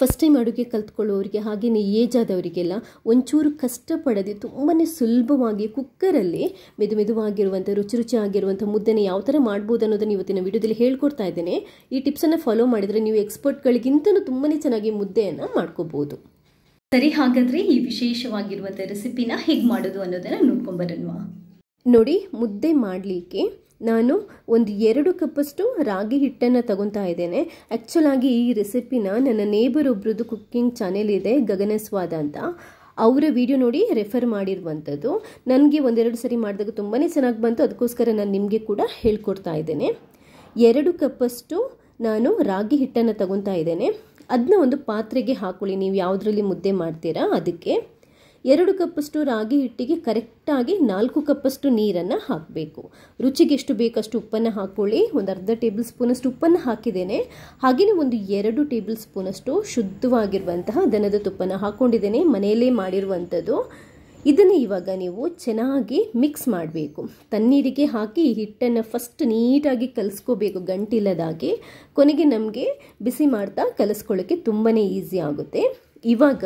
first time ಅಡುಗೆ ಕಲ್ತ್ಕೊಳ್ಳೋರಿಗೆ ಹಾಗೆಯೇ age ಆದವರಿಗೆಲ್ಲ ಒಂಚೂರು ಕಷ್ಟಪಡದೆ ತುಂಬಾ ಸುಲಭವಾಗಿ ಕುಕ್ಕರಲ್ಲಿ ಮೆದು ಮೆದುವಾಗಿರುವಂಥ ರುಚಿ ರುಚಿಯಾಗಿರುವಂಥ ಮುದ್ದೆನ ಯಾವ ಥರ ಮಾಡ್ಬೋದು ಅನ್ನೋದನ್ನು ಇವತ್ತಿನ ವಿಡಿಯೋದಲ್ಲಿ ಹೇಳ್ಕೊಡ್ತಾ ಇದ್ದೇನೆ ಈ ಟಿಪ್ಸನ್ನು ಫಾಲೋ ಮಾಡಿದರೆ ನೀವು ಎಕ್ಸ್ಪರ್ಟ್ಗಳಿಗಿಂತಲೂ ತುಂಬಾ ಚೆನ್ನಾಗಿ ಮುದ್ದೆಯನ್ನು ಮಾಡ್ಕೋಬೋದು ಸರಿ ಹಾಗಾದರೆ ಈ ವಿಶೇಷವಾಗಿರುವಂಥ ರೆಸಿಪಿನ ಹೇಗೆ ಮಾಡೋದು ಅನ್ನೋದನ್ನು ನೋಡ್ಕೊಂಬರೋಣ ನೋಡಿ ಮುದ್ದೆ ಮಾಡಲಿಕ್ಕೆ ನಾನು ಒಂದು ಎರಡು ಕಪ್ಪಷ್ಟು ರಾಗಿ ಹಿಟ್ಟನ್ನು ತಗೊತಾ ಇದ್ದೇನೆ ಆ್ಯಕ್ಚುಲಾಗಿ ಈ ರೆಸಿಪಿನ ನನ್ನ ನೇಬರ್ ಒಬ್ರದ್ದು ಕುಕ್ಕಿಂಗ್ ಚಾನೆಲ್ ಇದೆ ಗಗನಸ್ವಾದ ಅಂತ ಅವರ ವಿಡಿಯೋ ನೋಡಿ ರೆಫರ್ ಮಾಡಿರುವಂಥದ್ದು ನನಗೆ ಒಂದೆರಡು ಸರಿ ಮಾಡಿದಾಗ ತುಂಬಾ ಚೆನ್ನಾಗಿ ಬಂತು ಅದಕ್ಕೋಸ್ಕರ ನಾನು ನಿಮಗೆ ಕೂಡ ಹೇಳ್ಕೊಡ್ತಾ ಇದ್ದೇನೆ ಎರಡು ಕಪ್ಪಷ್ಟು ನಾನು ರಾಗಿ ಹಿಟ್ಟನ್ನು ತಗೊತಾ ಇದ್ದೇನೆ ಅದನ್ನ ಒಂದು ಪಾತ್ರೆಗೆ ಹಾಕೊಳ್ಳಿ ನೀವು ಯಾವುದರಲ್ಲಿ ಮುದ್ದೆ ಮಾಡ್ತೀರಾ ಅದಕ್ಕೆ ಎರಡು ಕಪ್ಪಷ್ಟು ರಾಗಿ ಹಿಟ್ಟಿಗೆ ಕರೆಕ್ಟಾಗಿ ನಾಲ್ಕು ಕಪ್ಪಷ್ಟು ನೀರನ್ನು ಹಾಕಬೇಕು ರುಚಿಗೆ ಎಷ್ಟು ಬೇಕಷ್ಟು ಉಪ್ಪನ್ನು ಹಾಕ್ಕೊಳ್ಳಿ ಒಂದು ಅರ್ಧ ಟೇಬಲ್ ಸ್ಪೂನಷ್ಟು ಉಪ್ಪನ್ನು ಹಾಕಿದ್ದೇನೆ ಹಾಗೆಯೇ ಒಂದು ಎರಡು ಟೇಬಲ್ ಸ್ಪೂನಷ್ಟು ಶುದ್ಧವಾಗಿರುವಂತಹ ದನದ ತುಪ್ಪನ ಹಾಕ್ಕೊಂಡಿದ್ದೇನೆ ಮನೆಯಲ್ಲೇ ಮಾಡಿರುವಂಥದ್ದು ಇದನ್ನು ಇವಾಗ ನೀವು ಚೆನ್ನಾಗಿ ಮಿಕ್ಸ್ ಮಾಡಬೇಕು ತಣ್ಣೀರಿಗೆ ಹಾಕಿ ಹಿಟ್ಟನ್ನು ಫಸ್ಟ್ ನೀಟಾಗಿ ಕಲಿಸ್ಕೋಬೇಕು ಗಂಟಿಲ್ಲದಾಗಿ ಕೊನೆಗೆ ನಮಗೆ ಬಿಸಿ ಮಾಡ್ತಾ ಕಲಿಸ್ಕೊಳ್ಳೋಕ್ಕೆ ತುಂಬಾ ಈಸಿ ಆಗುತ್ತೆ ಇವಾಗ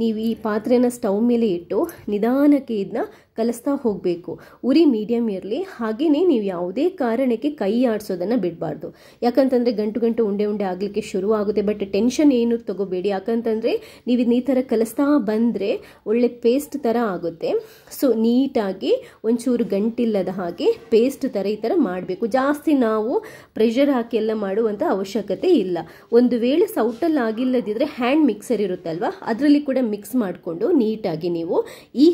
ನೀವು ಈ ಪಾತ್ರೆನ ಸ್ಟವ್ ಮೇಲೆ ಇಟ್ಟು ನಿಧಾನಕ್ಕೆ ಇದನ್ನ ಕಲಿಸ್ತಾ ಹೋಗಬೇಕು ಉರಿ ಮೀಡಿಯಮ್ ಇರಲಿ ಹಾಗೆಯೇ ನೀವು ಯಾವುದೇ ಕಾರಣಕ್ಕೆ ಕೈ ಆಡಿಸೋದನ್ನು ಬಿಡಬಾರ್ದು ಯಾಕಂತಂದರೆ ಗಂಟು ಗಂಟು ಉಂಡೆ ಉಂಡೆ ಆಗಲಿಕ್ಕೆ ಶುರು ಆಗುತ್ತೆ ಬಟ್ ಟೆನ್ಷನ್ ಏನು ತಗೋಬೇಡಿ ಯಾಕಂತಂದರೆ ನೀವು ಇದನ್ನ ಈ ಥರ ಕಲಿಸ್ತಾ ಬಂದರೆ ಒಳ್ಳೆ ಪೇಸ್ಟ್ ಥರ ಆಗುತ್ತೆ ಸೊ ನೀಟಾಗಿ ಒಂಚೂರು ಗಂಟಿಲ್ಲದ ಹಾಗೆ ಪೇಸ್ಟ್ ಥರ ಈ ಥರ ಮಾಡಬೇಕು ಜಾಸ್ತಿ ನಾವು ಪ್ರೆಷರ್ ಹಾಕಿ ಎಲ್ಲ ಮಾಡುವಂಥ ಅವಶ್ಯಕತೆ ಇಲ್ಲ ಒಂದು ವೇಳೆ ಸೌಟಲ್ಲಿ ಆಗಿಲ್ಲದಿದ್ದರೆ ಹ್ಯಾಂಡ್ ಮಿಕ್ಸರ್ ಇರುತ್ತಲ್ವ ಅದರಲ್ಲಿ ಕೂಡ ಮಿಕ್ಸ್ ಮಾಡಿಕೊಂಡು ನೀಟಾಗಿ ನೀವು ಈ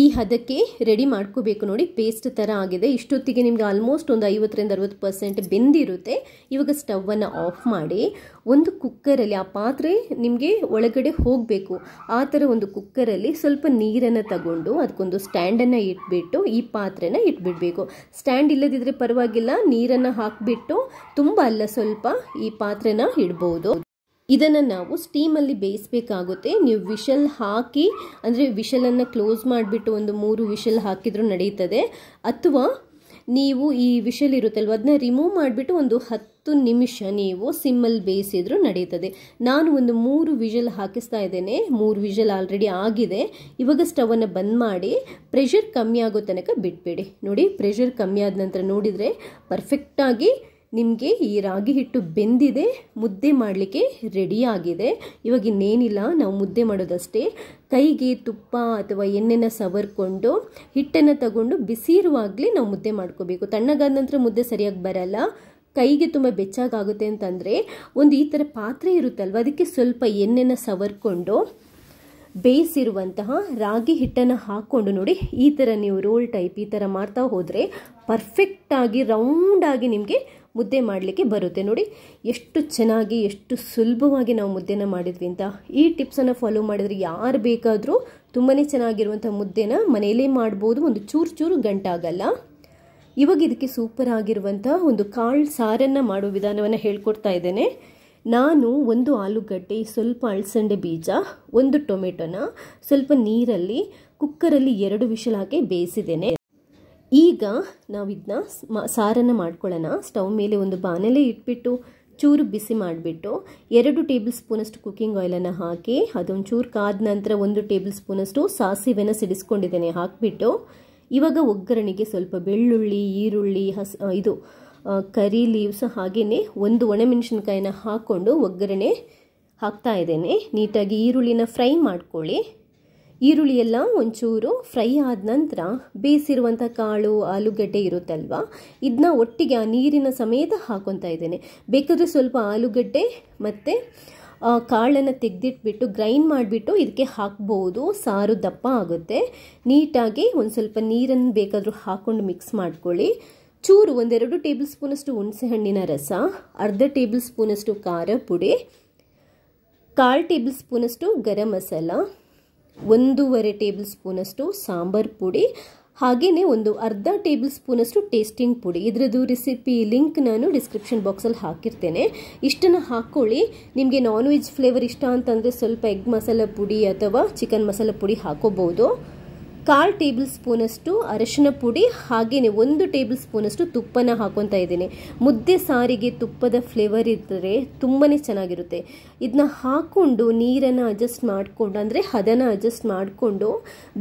ಈ ಹದಕ್ಕೆ ರೆಡಿ ಮಾಡ್ಕೋಬೇಕು ನೋಡಿ ಪೇಸ್ಟ್ ಥರ ಆಗಿದೆ ಇಷ್ಟೊತ್ತಿಗೆ ನಿಮ್ಗೆ ಆಲ್ಮೋಸ್ಟ್ ಒಂದು ಐವತ್ತರಿಂದ ಅರವತ್ತು ಪರ್ಸೆಂಟ್ ಬೆಂದಿರುತ್ತೆ ಇವಾಗ ಸ್ಟವನ್ನು ಆಫ್ ಮಾಡಿ ಒಂದು ಕುಕ್ಕರಲ್ಲಿ ಆ ಪಾತ್ರೆ ನಿಮಗೆ ಒಳಗಡೆ ಹೋಗಬೇಕು ಆ ಥರ ಒಂದು ಕುಕ್ಕರಲ್ಲಿ ಸ್ವಲ್ಪ ನೀರನ್ನು ತಗೊಂಡು ಅದಕ್ಕೊಂದು ಸ್ಟ್ಯಾಂಡನ್ನು ಇಟ್ಬಿಟ್ಟು ಈ ಪಾತ್ರೆನ ಇಟ್ಬಿಡಬೇಕು ಸ್ಟ್ಯಾಂಡ್ ಇಲ್ಲದಿದ್ದರೆ ಪರವಾಗಿಲ್ಲ ನೀರನ್ನು ಹಾಕಿಬಿಟ್ಟು ತುಂಬ ಅಲ್ಲ ಸ್ವಲ್ಪ ಈ ಪಾತ್ರೆನ ಇಡ್ಬೋದು ಇದನ್ನು ನಾವು ಸ್ಟೀಮಲ್ಲಿ ಬೇಯಿಸಬೇಕಾಗುತ್ತೆ ನೀವು ವಿಷಲ್ ಹಾಕಿ ಅಂದರೆ ವಿಷಲನ್ನು ಕ್ಲೋಸ್ ಮಾಡಿಬಿಟ್ಟು ಒಂದು ಮೂರು ವಿಷಲ್ ಹಾಕಿದರೂ ನಡೆಯುತ್ತದೆ ಅಥವಾ ನೀವು ಈ ವಿಷಲ್ ಇರುತ್ತಲ್ವ ಅದನ್ನ ರಿಮೂವ್ ಮಾಡಿಬಿಟ್ಟು ಒಂದು ಹತ್ತು ನಿಮಿಷ ನೀವು ಸಿಮ್ಮಲ್ಲಿ ಬೇಯಿಸಿದರೂ ನಡೆಯುತ್ತದೆ ನಾನು ಒಂದು ಮೂರು ವಿಷಲ್ ಹಾಕಿಸ್ತಾ ಇದ್ದೇನೆ ಮೂರು ವಿಷಲ್ ಆಲ್ರೆಡಿ ಆಗಿದೆ ಇವಾಗ ಸ್ಟವನ್ನು ಬಂದ್ ಮಾಡಿ ಪ್ರೆಷರ್ ಕಮ್ಮಿ ಆಗೋ ತನಕ ಬಿಡಬೇಡಿ ನೋಡಿ ಪ್ರೆಷರ್ ಕಮ್ಮಿ ಆದ ನಂತರ ನೋಡಿದರೆ ಪರ್ಫೆಕ್ಟಾಗಿ ನಿಮಗೆ ಈ ರಾಗಿ ಹಿಟ್ಟು ಬೆಂದಿದೆ ಮುದ್ದೆ ಮಾಡಲಿಕ್ಕೆ ರೆಡಿಯಾಗಿದೆ ಇವಾಗ ಇನ್ನೇನಿಲ್ಲ ನಾವು ಮುದ್ದೆ ಮಾಡೋದಷ್ಟೇ ಕೈಗೆ ತುಪ್ಪ ಅಥವಾ ಎಣ್ಣೆನ ಸವರ್ಕೊಂಡು ಹಿಟ್ಟನ್ನು ತಗೊಂಡು ಬಿಸಿರುವಾಗಲೇ ನಾವು ಮುದ್ದೆ ಮಾಡ್ಕೋಬೇಕು ತಣ್ಣಗಾದ ನಂತರ ಮುದ್ದೆ ಸರಿಯಾಗಿ ಬರಲ್ಲ ಕೈಗೆ ತುಂಬ ಬೆಚ್ಚಾಗುತ್ತೆ ಅಂತಂದರೆ ಒಂದು ಈ ಥರ ಪಾತ್ರೆ ಇರುತ್ತಲ್ವ ಅದಕ್ಕೆ ಸ್ವಲ್ಪ ಎಣ್ಣೆನ ಸವರ್ಕೊಂಡು ಬೇಯಿಸಿರುವಂತಹ ರಾಗಿ ಹಿಟ್ಟನ್ನು ಹಾಕ್ಕೊಂಡು ನೋಡಿ ಈ ಥರ ನೀವು ರೋಲ್ ಟೈಪ್ ಈ ಥರ ಮಾಡ್ತಾ ಹೋದರೆ ಪರ್ಫೆಕ್ಟಾಗಿ ರೌಂಡಾಗಿ ನಿಮಗೆ ಮುದ್ದೆ ಮಾಡಲಿಕ್ಕೆ ಬರುತ್ತೆ ನೋಡಿ ಎಷ್ಟು ಚೆನ್ನಾಗಿ ಎಷ್ಟು ಸುಲಭವಾಗಿ ನಾವು ಮುದ್ದೆನ ಮಾಡಿದ್ವಿ ಅಂತ ಈ ಟಿಪ್ಸನ್ನು ಫಾಲೋ ಮಾಡಿದರೆ ಯಾರು ಬೇಕಾದರೂ ತುಂಬಾ ಚೆನ್ನಾಗಿರುವಂಥ ಮುದ್ದೆನ ಮನೆಯಲ್ಲೇ ಮಾಡ್ಬೋದು ಒಂದು ಚೂರು ಚೂರು ಗಂಟಾಗಲ್ಲ ಇವಾಗ ಇದಕ್ಕೆ ಸೂಪರ್ ಆಗಿರುವಂಥ ಒಂದು ಕಾಳು ಸಾರನ್ನು ಮಾಡೋ ವಿಧಾನವನ್ನು ಹೇಳ್ಕೊಡ್ತಾ ಇದ್ದೇನೆ ನಾನು ಒಂದು ಆಲೂಗಡ್ಡೆ ಸ್ವಲ್ಪ ಅಳಸಂಡೆ ಬೀಜ ಒಂದು ಟೊಮೆಟೊನ ಸ್ವಲ್ಪ ನೀರಲ್ಲಿ ಕುಕ್ಕರಲ್ಲಿ ಎರಡು ವಿಷಲ್ ಬೇಯಿಸಿದ್ದೇನೆ ಈಗ ನಾವು ಇದನ್ನ ಸಾರನ್ನು ಮಾಡ್ಕೊಳ್ಳೋಣ ಸ್ಟವ್ ಮೇಲೆ ಒಂದು ಬಾಣಲೆ ಇಟ್ಬಿಟ್ಟು ಚೂರು ಬಿಸಿ ಮಾಡಿಬಿಟ್ಟು ಎರಡು ಟೇಬಲ್ ಸ್ಪೂನಷ್ಟು ಕುಕ್ಕಿಂಗ್ ಆಯಿಲನ್ನು ಹಾಕಿ ಅದೊಂದು ಚೂರು ಕಾದ ನಂತರ ಒಂದು ಟೇಬಲ್ ಸ್ಪೂನಷ್ಟು ಸಾಸಿವೆನ ಸಿಡಿಸ್ಕೊಂಡಿದ್ದೇನೆ ಹಾಕಿಬಿಟ್ಟು ಇವಾಗ ಒಗ್ಗರಣೆಗೆ ಸ್ವಲ್ಪ ಬೆಳ್ಳುಳ್ಳಿ ಈರುಳ್ಳಿ ಹಸ್ ಇದು ಕರಿ ಲೀವ್ಸ್ ಹಾಗೆಯೇ ಒಂದು ಒಣಮೆಣಸಿನ್ಕಾಯಿನ ಹಾಕ್ಕೊಂಡು ಒಗ್ಗರಣೆ ಹಾಕ್ತಾ ಇದ್ದೇನೆ ನೀಟಾಗಿ ಈರುಳ್ಳಿನ ಫ್ರೈ ಮಾಡ್ಕೊಳ್ಳಿ ಈರುಳ್ಳಿ ಎಲ್ಲ ಒಂಚೂರು ಫ್ರೈ ಆದ ನಂತರ ಬೇಯಿಸಿರುವಂಥ ಕಾಳು ಆಲೂಗಡ್ಡೆ ಇರುತ್ತಲ್ವ ಇದನ್ನ ಒಟ್ಟಿಗೆ ಆ ನೀರಿನ ಸಮೇತ ಹಾಕೊತಾ ಇದ್ದೇನೆ ಬೇಕಾದರೆ ಸ್ವಲ್ಪ ಆಲೂಗಡ್ಡೆ ಮತ್ತು ಕಾಳನ್ನು ತೆಗೆದಿಟ್ಬಿಟ್ಟು ಗ್ರೈಂಡ್ ಮಾಡಿಬಿಟ್ಟು ಇದಕ್ಕೆ ಹಾಕ್ಬೋದು ಸಾರು ದಪ್ಪ ಆಗುತ್ತೆ ನೀಟಾಗಿ ಒಂದು ಸ್ವಲ್ಪ ನೀರನ್ನು ಬೇಕಾದರೂ ಹಾಕ್ಕೊಂಡು ಮಿಕ್ಸ್ ಮಾಡ್ಕೊಳ್ಳಿ ಚೂರು ಒಂದೆರಡು ಟೇಬಲ್ ಸ್ಪೂನಷ್ಟು ಹುಣಸೆಹಣ್ಣಿನ ರಸ ಅರ್ಧ ಟೇಬಲ್ ಸ್ಪೂನಷ್ಟು ಖಾರ ಪುಡಿ ಕಾಲು ಟೇಬಲ್ ಸ್ಪೂನಷ್ಟು ಗರಂ ಮಸಾಲ ಒಂದೂವರೆ ಟೇಬಲ್ ಸ್ಪೂನಷ್ಟು ಸಾಂಬಾರ್ ಪುಡಿ ಹಾಗೆಯೇ ಒಂದು ಅರ್ಧ ಟೇಬಲ್ ಸ್ಪೂನಷ್ಟು ಟೇಸ್ಟಿಂಗ್ ಪುಡಿ ಇದರದ್ದು ರೆಸಿಪಿ ಲಿಂಕ್ ನಾನು ಡಿಸ್ಕ್ರಿಪ್ಷನ್ ಬಾಕ್ಸಲ್ಲಿ ಹಾಕಿರ್ತೇನೆ ಇಷ್ಟನ್ನು ಹಾಕ್ಕೊಳ್ಳಿ ನಿಮಗೆ ನಾನ್ ವೆಜ್ ಫ್ಲೇವರ್ ಇಷ್ಟ ಅಂತಂದರೆ ಸ್ವಲ್ಪ ಎಗ್ ಮಸಾಲ ಪುಡಿ ಅಥವಾ ಚಿಕನ್ ಮಸಾಲ ಪುಡಿ ಹಾಕೋಬೋದು ಕಾಲು ಟೇಬಲ್ ಸ್ಪೂನಷ್ಟು ಅರಶಿನ ಪುಡಿ ಹಾಗೆಯೇ ಒಂದು ಟೇಬಲ್ ಸ್ಪೂನಷ್ಟು ತುಪ್ಪನ ಹಾಕೊತಾ ಇದ್ದೀನಿ ಮುದ್ದೆ ಸಾರಿಗೆ ತುಪ್ಪದ ಫ್ಲೇವರ್ ಇದ್ದರೆ ತುಂಬಾ ಚೆನ್ನಾಗಿರುತ್ತೆ ಇದನ್ನ ಹಾಕ್ಕೊಂಡು ನೀರನ್ನು ಅಡ್ಜಸ್ಟ್ ಮಾಡಿಕೊಂಡು ಅಂದರೆ ಹದನ ಅಡ್ಜಸ್ಟ್ ಮಾಡಿಕೊಂಡು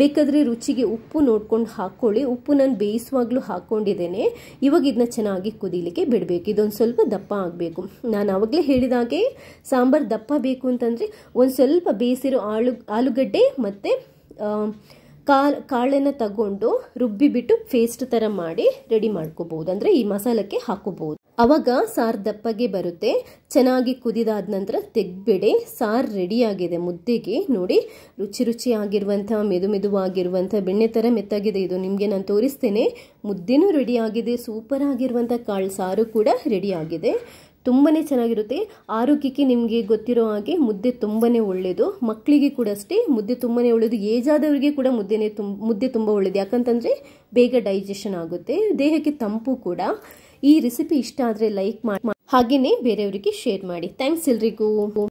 ಬೇಕಾದರೆ ರುಚಿಗೆ ಉಪ್ಪು ನೋಡ್ಕೊಂಡು ಹಾಕ್ಕೊಳ್ಳಿ ಉಪ್ಪು ನಾನು ಬೇಯಿಸುವಾಗಲೂ ಹಾಕ್ಕೊಂಡಿದ್ದೇನೆ ಇವಾಗ ಇದನ್ನ ಚೆನ್ನಾಗಿ ಕುದೀಲಿಕ್ಕೆ ಬಿಡಬೇಕು ಇದೊಂದು ಸ್ವಲ್ಪ ದಪ್ಪ ಆಗಬೇಕು ನಾನು ಆವಾಗಲೇ ಹೇಳಿದಾಗೆ ಸಾಂಬಾರು ದಪ್ಪ ಬೇಕು ಅಂತಂದರೆ ಒಂದು ಸ್ವಲ್ಪ ಬೇಯಿಸಿರೋ ಆಳು ಆಲೂಗಡ್ಡೆ ಮತ್ತು ಕಾಳನ್ನ ಕಾಳನ್ನು ತಗೊಂಡು ರುಬ್ಬಿಬಿಟ್ಟು ಪೇಸ್ಟ್ ಥರ ಮಾಡಿ ರೆಡಿ ಮಾಡ್ಕೋಬಹುದು ಅಂದರೆ ಈ ಮಸಾಲಕ್ಕೆ ಹಾಕೋಬಹುದು ಅವಾಗ ಸಾರು ದಪ್ಪಗೆ ಬರುತ್ತೆ ಚೆನ್ನಾಗಿ ಕುದಿದಾದ ನಂತರ ತೆಗ್ಬಿಡಿ ಸಾರು ರೆಡಿಯಾಗಿದೆ ಮುದ್ದೆಗೆ ನೋಡಿ ರುಚಿ ರುಚಿಯಾಗಿರುವಂಥ ಮೆದು ಮೆದುವಾಗಿರುವಂಥ ಬೆಣ್ಣೆ ಥರ ಮೆತ್ತಾಗಿದೆ ಇದು ನಿಮಗೆ ನಾನು ತೋರಿಸ್ತೇನೆ ಮುದ್ದೆನೂ ರೆಡಿಯಾಗಿದೆ ಸೂಪರ್ ಆಗಿರುವಂಥ ಕಾಳು ಸಾರು ಕೂಡ ರೆಡಿಯಾಗಿದೆ ತುಂಬಾ ಚೆನ್ನಾಗಿರುತ್ತೆ ಆರೋಗ್ಯಕ್ಕೆ ನಿಮಗೆ ಗೊತ್ತಿರೋ ಹಾಗೆ ಮುದ್ದೆ ತುಂಬಾ ಒಳ್ಳೆಯದು ಮಕ್ಕಳಿಗೆ ಕೂಡ ಅಷ್ಟೇ ಮುದ್ದೆ ತುಂಬಾ ಒಳ್ಳೆಯದು ಏಜ್ ಆದವರಿಗೆ ಕೂಡ ಮುದ್ದೆನೇ ತುಂಬ ಮುದ್ದೆ ತುಂಬ ಒಳ್ಳೆಯದು ಯಾಕಂತಂದರೆ ಬೇಗ ಡೈಜೆಷನ್ ಆಗುತ್ತೆ ದೇಹಕ್ಕೆ ತಂಪು ಕೂಡ ಈ ರೆಸಿಪಿ ಇಷ್ಟ ಆದರೆ ಲೈಕ್ ಮಾಡಿ ಹಾಗೆಯೇ ಬೇರೆಯವರಿಗೆ ಶೇರ್ ಮಾಡಿ ಥ್ಯಾಂಕ್ಸ್ ಎಲ್ರಿಗೂ